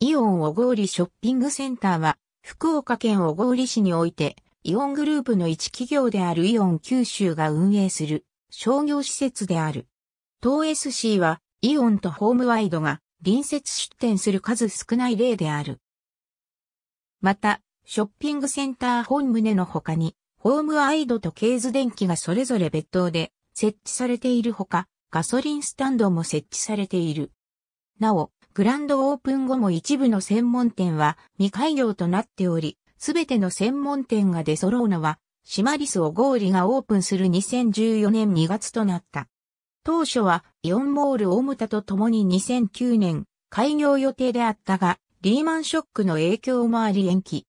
イオン小郡ショッピングセンターは、福岡県小郡市において、イオングループの一企業であるイオン九州が運営する商業施設である。東 SC は、イオンとホームワイドが隣接出店する数少ない例である。また、ショッピングセンター本棟の他に、ホームワイドとケーズ電機がそれぞれ別棟で設置されているほか、ガソリンスタンドも設置されている。なお、グランドオープン後も一部の専門店は未開業となっており、すべての専門店が出揃うのは、シマリスオゴーリがオープンする2014年2月となった。当初はイオンモール大牟田と共に2009年開業予定であったが、リーマンショックの影響もあり延期。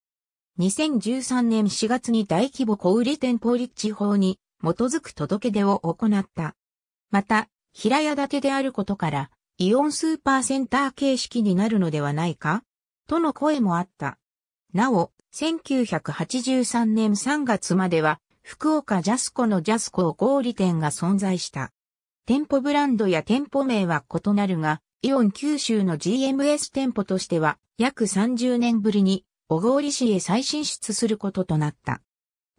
2013年4月に大規模小売店法立地法に基づく届け出を行った。また、平屋建てであることから、イオンスーパーセンター形式になるのではないかとの声もあった。なお、1983年3月までは、福岡ジャスコのジャスコ小売店が存在した。店舗ブランドや店舗名は異なるが、イオン九州の GMS 店舗としては、約30年ぶりに、小郡市へ再進出することとなった。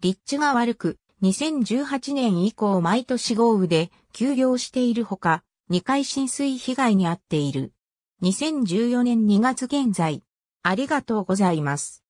立地が悪く、2018年以降毎年豪雨で休業しているほか、2回浸水被害に遭っている。2014年2月現在、ありがとうございます。